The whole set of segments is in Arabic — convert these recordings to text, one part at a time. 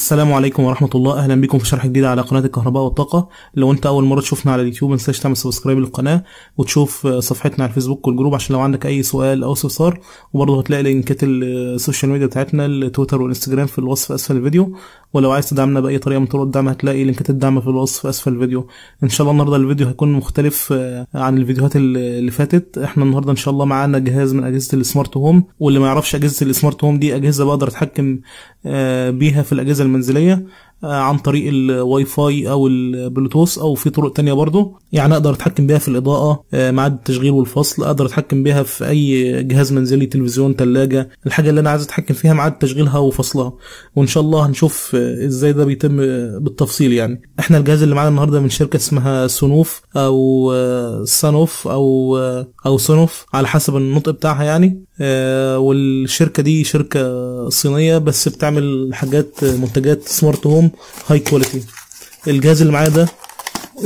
السلام عليكم ورحمة الله أهلا بكم في شرح جديد على قناة الكهرباء والطاقة لو أنت أول مرة تشوفنا على اليوتيوب متنساش تعمل سبسكرايب للقناة وتشوف صفحتنا على الفيسبوك والجروب عشان لو عندك أي سؤال أو استفسار وبرضه هتلاقي لينكات السوشيال ميديا بتاعتنا التويتر والانستجرام في الوصف أسفل الفيديو ولو عايز تدعمنا بأي طريقة من طرق الدعم هتلاقي لينكات الدعم في الوصف أسفل الفيديو إن شاء الله النهاردة الفيديو هيكون مختلف آه، عن الفيديوهات اللي فاتت إحنا النهاردة إن شاء الله معانا جهاز من أجهزة السمارت هوم واللي ما يعرفش أجهزة السمارت هوم دي أجهزة بقدر أتحكم آه، بيها في الاجهزه المنزليه آه، عن طريق الواي فاي او البلوتوث او في طرق تانية برضو يعني اقدر اتحكم بيها في الاضاءه آه، ميعاد التشغيل والفصل اقدر اتحكم بيها في اي جهاز منزلي تلفزيون ثلاجه الحاجه اللي انا عايز اتحكم فيها ميعاد تشغيلها وفصلها وان شاء الله هنشوف آه، ازاي ده بيتم بالتفصيل يعني احنا الجهاز اللي معانا النهارده من شركه اسمها سونوف او سانوف او او سونوف على حسب النطق بتاعها يعني والشركه دي شركه صينيه بس بتعمل حاجات منتجات سمارت هوم هاي كواليتي الجهاز اللي معايا ده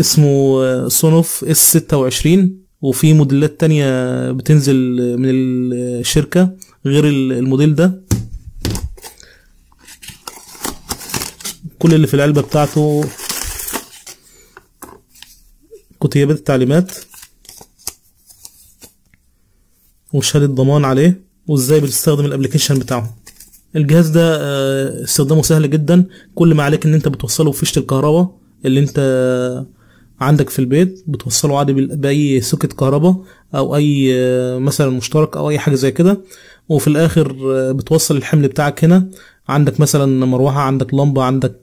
اسمه سونوف اس 26 وفي موديلات تانية بتنزل من الشركة غير الموديل ده كل اللي في العلبة بتاعته كتيبات التعليمات وشهادة ضمان عليه وازاي بتستخدم الابلكيشن بتاعه الجهاز ده آه، استخدامه سهل جدا كل ما عليك ان انت بتوصله بفيشه الكهرباء اللي انت عندك في البيت بتوصله عادي باي سكت كهرباء او اي آه، مثلا مشترك او اي حاجه زي كده وفي الاخر آه، بتوصل الحمل بتاعك هنا عندك مثلا مروحه عندك لمبه عندك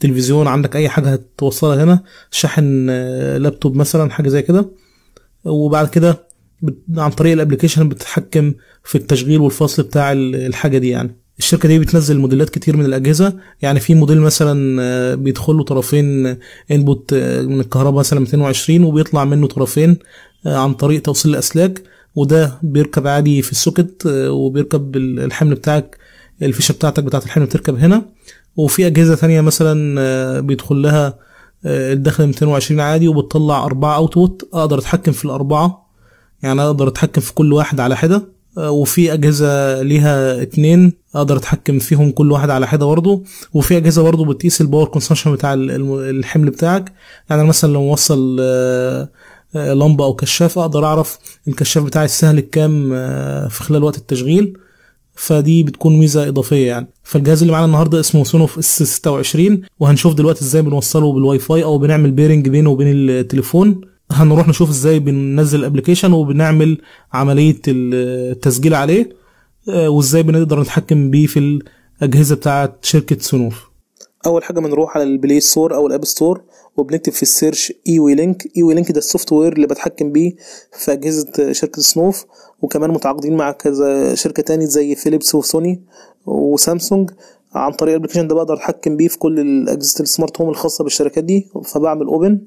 تلفزيون عندك اي حاجه هتوصلها هنا شاحن لابتوب مثلا حاجه زي كده وبعد كده عن طريق الابلكيشن بتتحكم في التشغيل والفصل بتاع الحاجه دي يعني الشركه دي بتنزل موديلات كتير من الاجهزه يعني في موديل مثلا آه، بيدخله طرفين انبوت آه، آه، من الكهرباء مثلا 220 وبيطلع منه طرفين عن طريق توصيل الاسلاك وده بيركب عادي في السوكت وبيركب الحمل بتاعك الفيشه بتاعتك بتاعت الحمل بتركب هنا وفي اجهزه ثانيه مثلا بيدخل لها الدخل 220 عادي وبتطلع اربعه اوتبوت اقدر اتحكم في الاربعه يعني اقدر اتحكم في كل واحد على حده آه، وفي اجهزه ليها اتنين اقدر اتحكم فيهم كل واحد على حده برضه وفي اجهزه برضه بتقيس الباور كونسمشن بتاع الحمل بتاعك يعني مثلا لو موصل آه، آه، لمبه او كشاف اقدر اعرف الكشاف بتاعي السهل كام في خلال وقت التشغيل فدي بتكون ميزه اضافيه يعني فالجهاز اللي معانا النهارده اسمه سونوف اس 26 وهنشوف دلوقتي ازاي بنوصله بالواي فاي او بنعمل بيرنج بينه وبين التليفون هنروح نشوف ازاي بننزل الابلكيشن وبنعمل عمليه التسجيل عليه آه، وازاي بنقدر نتحكم بيه في الاجهزه بتاعه شركه سنوف اول حاجه بنروح على البلاي ستور او الاب ستور وبنكتب في السيرش اي وي لينك اي وي لينك ده السوفت وير اللي بتحكم بيه في اجهزه شركه سنوف وكمان متعاقدين مع كذا شركه تاني زي فيليبس وسوني وسامسونج عن طريق الابلكيشن ده بقدر اتحكم بيه في كل اجهزه السمارت هوم الخاصه بالشركات دي فبعمل اوبن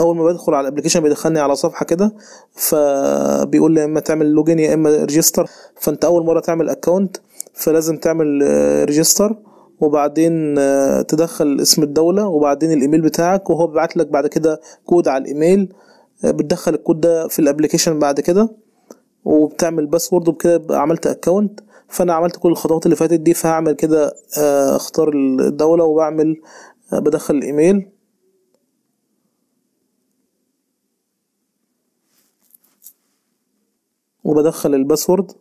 اول ما بدخل على الابلكيشن بيدخلني على صفحه كده فبيقول لي يا اما تعمل لوجين يا اما ريجستر فانت اول مره تعمل اكونت فلازم تعمل ريجستر آه، وبعدين آه، تدخل اسم الدوله وبعدين الايميل بتاعك وهو بيبعت لك بعد كده كود على الايميل آه، بتدخل الكود ده في الابلكيشن بعد كده وبتعمل باسورد وبكده عملت اكونت فانا عملت كل الخطوات اللي فاتت دي فهعمل كده اختار الدوله وبعمل بدخل الايميل وبدخل الباسورد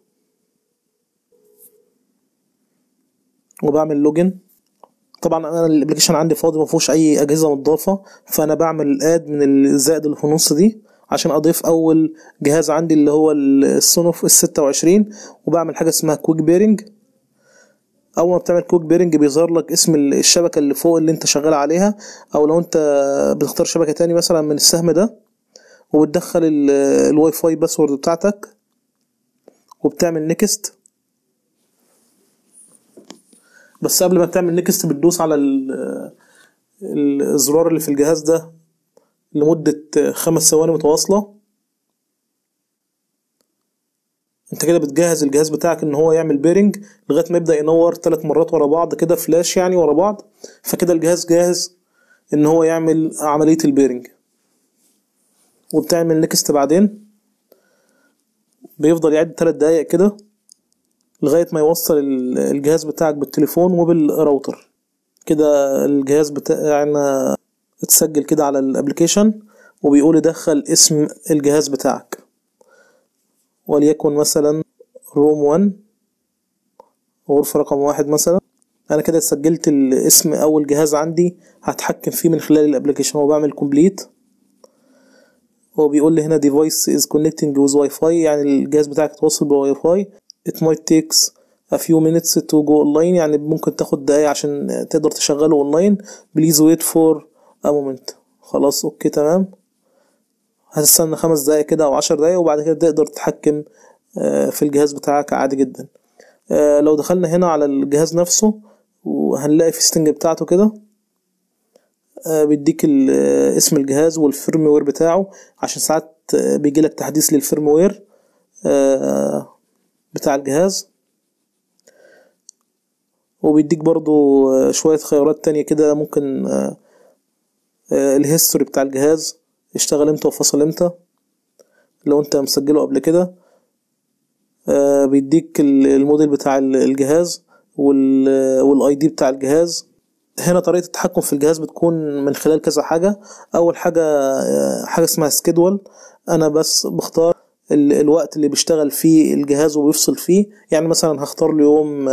وبعمل لوجن طبعا انا الابلكيشن عندي فاضي ما فيهوش اي اجهزه متضافه فانا بعمل اد من الزائد اللي في النص دي عشان اضيف اول جهاز عندي اللي هو السونوف ال 26 وبعمل حاجه اسمها كويك بيرنج اول ما بتعمل كويك بيرنج بيظهر لك اسم الشبكه اللي فوق اللي انت شغال عليها او لو انت بتختار شبكه تاني مثلا من السهم ده وبتدخل الواي فاي باسورد بتاعتك وبتعمل نيكست بس قبل ما تعمل نيكست بتدوس على الزرار اللي في الجهاز ده لمدة خمس ثواني متواصلة انت كده بتجهز الجهاز بتاعك ان هو يعمل بيرنج لغاية ما يبدأ ينور ثلاث مرات ورا بعض كده فلاش يعني ورا بعض فكده الجهاز جاهز ان هو يعمل عملية البيرنج وبتعمل نيكست بعدين بيفضل يعد تلات دقايق كده لغاية ما يوصل الجهاز بتاعك بالتليفون وبالراوتر كده الجهاز بتاعنا اتسجل كده على الابليكيشن وبيقول دخل اسم الجهاز بتاعك وليكن مثلا روم 1 غرفة رقم واحد مثلا انا كده سجلت الاسم اول جهاز عندي هتحكم فيه من خلال الابليكيشن وبعمل كومبليت هو بيقول لي هنا device is connecting with Wi-Fi يعني الجهاز بتاعك اتوصل بواي فاي it might takes a few minutes to go online يعني ممكن تاخد دقايق عشان تقدر تشغله اونلاين please wait for a moment خلاص اوكي تمام هتستنى خمس دقايق كده او عشر دقايق وبعد كده تقدر تتحكم آه، في الجهاز بتاعك عادي جدا آه، لو دخلنا هنا على الجهاز نفسه وهنلاقي في السيتنج بتاعته كده آه، بيديك آه، اسم الجهاز والفيرم وير بتاعه عشان ساعات آه، بيجي لك تحديث للفيرم وير بتاع الجهاز وبيديك برضو شوية خيارات تانية كده ممكن الهيستوري بتاع الجهاز اشتغل امتى وفصل امتى لو انت مسجله قبل كده بيديك الموديل بتاع الجهاز والاي دي بتاع الجهاز هنا طريقه التحكم في الجهاز بتكون من خلال كذا حاجه اول حاجه آه، حاجه اسمها سكيدول انا بس بختار الوقت اللي بيشتغل فيه الجهاز وبيفصل فيه يعني مثلا هختار اليوم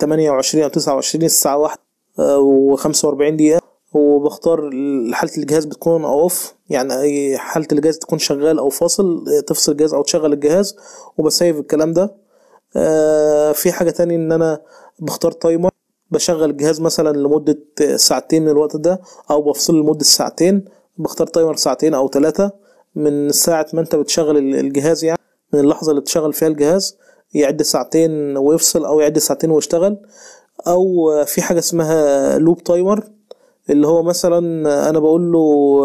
28 آه، آه، او 29 الساعه 1 و45 دقيقه وبختار حاله الجهاز بتكون اوف يعني اي حاله الجهاز تكون شغال او فاصل تفصل الجهاز او تشغل الجهاز وبسيف الكلام ده في حاجه تاني ان انا بختار تايمر بشغل الجهاز مثلا لمدة ساعتين من الوقت ده او بفصله لمدة ساعتين بختار تايمر ساعتين او ثلاثة من ساعة ما انت بتشغل الجهاز يعني من اللحظة اللي تشغل فيها الجهاز يعد ساعتين ويفصل او يعد ساعتين ويشتغل او في حاجة اسمها لوب تايمر اللي هو مثلا انا بقول له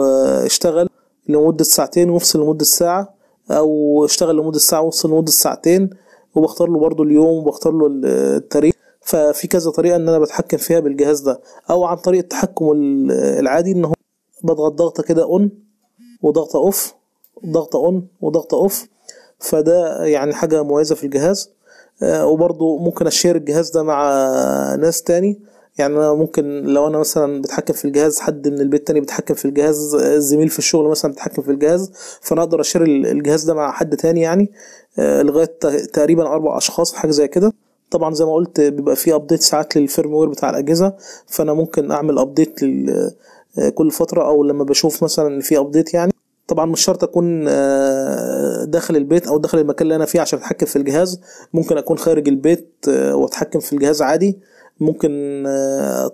آه، اشتغل لمدة ساعتين وافصل لمدة ساعة او اشتغل لمدة ساعة وافصل لمدة ساعتين وبختار له برضو اليوم وبختار له التاريخ ففي كذا طريقه ان انا بتحكم فيها بالجهاز ده او عن طريق التحكم العادي ان هو بضغط ضغطه كده اون وضغطه اوف ضغطه اون وضغطه اوف فده يعني حاجه مميزه في الجهاز آه، وبرضه ممكن اشير الجهاز ده مع ناس تاني يعني انا ممكن لو انا مثلا بتحكم في الجهاز حد من البيت تاني بيتحكم في الجهاز زميل في الشغل مثلا بيتحكم في الجهاز فانا اقدر اشير الجهاز ده مع حد تاني يعني آه، لغايه تقريبا اربع اشخاص حاجه زي كده طبعا زي ما قلت بيبقى في ابديت ساعات للفيرم وير بتاع الاجهزه فانا ممكن اعمل ابديت آه، كل فتره او لما بشوف مثلا ان في ابديت يعني طبعا مش شرط اكون آه، داخل البيت او داخل المكان اللي انا فيه عشان اتحكم في الجهاز ممكن اكون خارج البيت آه، واتحكم في الجهاز عادي ممكن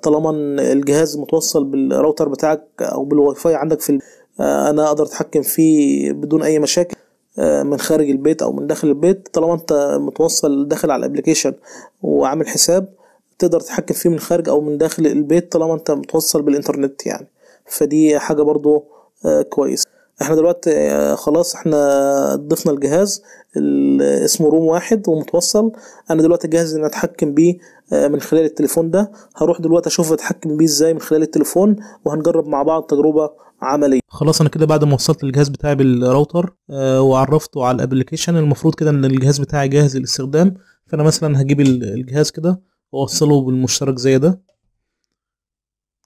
طالما الجهاز متوصل بالراوتر بتاعك او بالواي فاي عندك في انا اقدر اتحكم فيه بدون اي مشاكل آه، من خارج البيت او من داخل البيت طالما انت متوصل داخل على الابلكيشن وعامل حساب تقدر تتحكم فيه من خارج او من داخل البيت طالما انت متوصل بالانترنت يعني فدي حاجه برضو آه، كويسه احنا دلوقتي آه، خلاص احنا ضفنا الجهاز اسمه روم واحد ومتوصل انا دلوقتي جاهز ان اتحكم بيه آه، من خلال التليفون ده هروح دلوقتي اشوف اتحكم بيه ازاي من خلال التليفون وهنجرب مع بعض تجربه عمليه خلاص انا كده بعد ما وصلت الجهاز بتاعي بالراوتر آه، وعرفته على الابلكيشن المفروض كده ان الجهاز بتاعي جاهز للاستخدام فانا مثلا هجيب الجهاز كده واوصله بالمشترك زي ده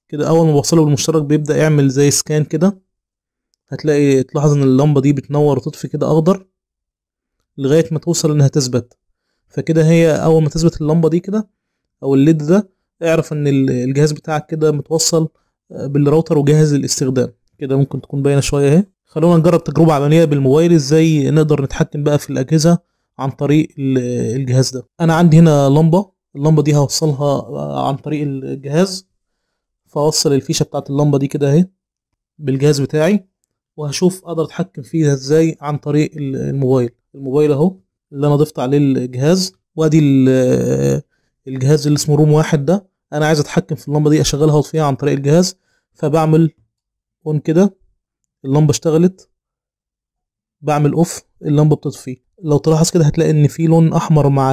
كده اول ما بوصله بالمشترك بيبدا يعمل زي سكان كده هتلاقي تلاحظ ان اللمبة دي بتنور وتطفي كده اخضر لغاية ما توصل انها تثبت فكده هي اول ما تثبت اللمبة دي كده او الليد ده اعرف ان الجهاز بتاعك كده متوصل آه، بالراوتر وجاهز للاستخدام كده ممكن تكون باينة شوية اهي خلونا نجرب تجربة عملية بالموبايل ازاي نقدر نتحكم بقى في الاجهزة عن طريق الجهاز ده انا عندي هنا لمبة اللمبة دي هوصلها آه، عن طريق الجهاز فاوصل الفيشة بتاعت اللمبة دي كده اهي بالجهاز بتاعي وهشوف اقدر اتحكم فيها ازاي عن طريق الموبايل الموبايل اهو اللي انا ضفت عليه الجهاز وادي الجهاز اللي اسمه روم واحد ده انا عايز اتحكم في اللمبه دي اشغلها واطفيها عن طريق الجهاز فبعمل اون كده اللمبه اشتغلت بعمل اوف اللمبه بتطفي لو تلاحظ كده هتلاقي ان في لون احمر مع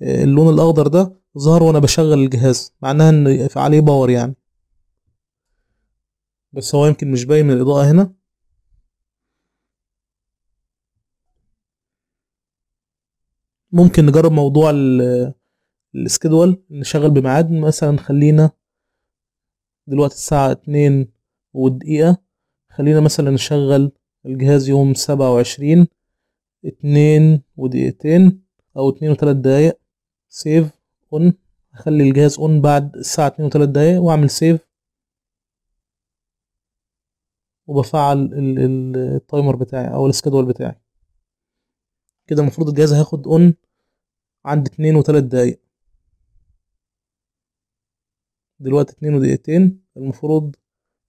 اللون الاخضر ده ظهر وانا بشغل الجهاز معناها ان عليه باور يعني بس هو يمكن مش باين من الاضاءه هنا ممكن نجرب موضوع السكيدول نشغل بميعاد مثلا خلينا دلوقتي الساعة اتنين ودقيقة خلينا مثلا نشغل الجهاز يوم سبعة وعشرين اتنين ودقيقتين أو اتنين وتلات دقايق سيف اون اخلي الجهاز اون بعد الساعة اتنين وتلات دقايق وأعمل سيف وبفعل التايمر بتاعي أو السكيدول بتاعي كده المفروض الجهاز هياخد اون عند اتنين وتلات دقايق دلوقتي اتنين ودقيقتين المفروض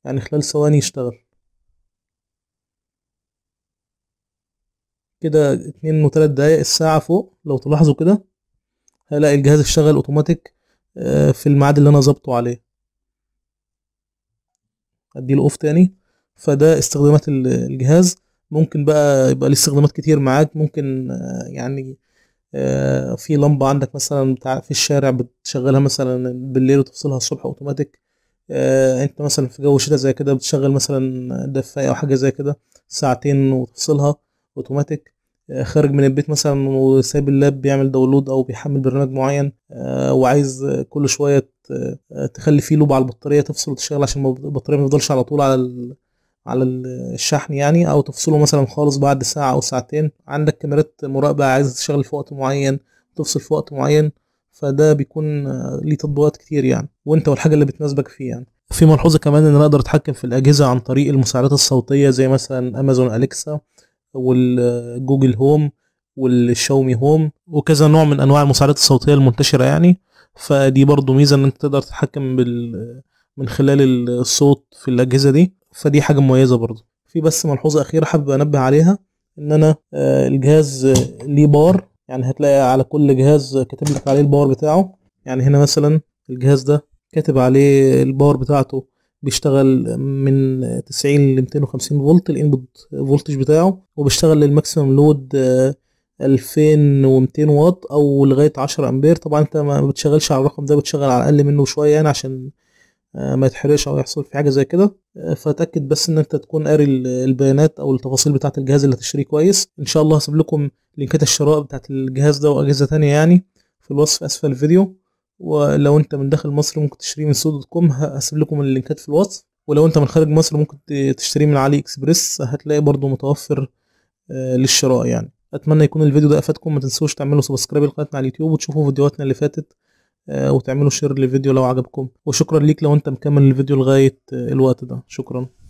يعني خلال ثواني يشتغل كده اتنين وتلات دقايق الساعة فوق لو تلاحظوا كده هلاقي الجهاز اشتغل اوتوماتيك آه، في الميعاد اللي انا ظبطه عليه اديله اوف تاني فده استخدامات الجهاز ممكن بقى يبقى ليه استخدامات كتير معاك ممكن آه، يعني آه، في لمبة عندك مثلا بتاع في الشارع بتشغلها مثلا بالليل وتفصلها الصبح اوتوماتيك آه، انت مثلا في جو شتاء زي كده بتشغل مثلا دفاية او حاجة زي كده ساعتين وتفصلها اوتوماتيك خارج من البيت مثلا وسايب اللاب بيعمل داونلود او بيحمل برنامج معين وعايز كل شويه تخلي فيه لوب على البطاريه تفصل وتشغل عشان البطاريه ما تفضلش على طول على على الشحن يعني او تفصله مثلا خالص بعد ساعة او ساعتين عندك كاميرات مراقبة عايز تشغل في وقت معين تفصل في وقت معين فده بيكون آه، ليه تطبيقات كتير يعني وانت والحاجة اللي بتناسبك فيه يعني في ملحوظة كمان ان انا اقدر اتحكم في الاجهزة عن طريق المساعدات الصوتية زي مثلا امازون اليكسا والجوجل هوم والشاومي هوم وكذا نوع من انواع المساعدات الصوتية المنتشرة يعني فدي برضو ميزة ان انت تقدر تتحكم بال من خلال الصوت في الاجهزة دي فدي حاجه مميزه برضه في بس ملحوظه اخيره حابب انبه عليها ان انا آه، الجهاز ليه بار يعني هتلاقي على كل جهاز كاتب لك عليه الباور بتاعه يعني هنا مثلا الجهاز ده كاتب عليه الباور بتاعته بيشتغل من 90 ل 250 فولت الانبوت فولتج بتاعه وبيشتغل للماكسيمم لود 2200 آه، واط او لغايه 10 امبير طبعا انت ما بتشغلش على الرقم ده بتشغل على اقل منه شويه يعني عشان آه، ما يتحرقش او يحصل في حاجه زي كده آه، فتاكد بس ان انت تكون قاري البيانات او التفاصيل بتاعه الجهاز اللي هتشتريه كويس ان شاء الله هسيب لكم لينكات الشراء بتاعه الجهاز ده واجهزه تانية يعني في الوصف اسفل الفيديو ولو انت من داخل مصر ممكن تشتريه من سوق دوت كوم هسيب لكم اللينكات في الوصف ولو انت من خارج مصر ممكن تشتريه من علي اكسبريس هتلاقي برضو متوفر آه، للشراء يعني اتمنى يكون الفيديو ده افادكم ما تنسوش تعملوا سبسكرايب لقناتنا على اليوتيوب وتشوفوا فيديوهاتنا اللي فاتت وتعملوا شير للفيديو لو عجبكم وشكرا ليك لو انت مكمل الفيديو لغايه الوقت ده شكرا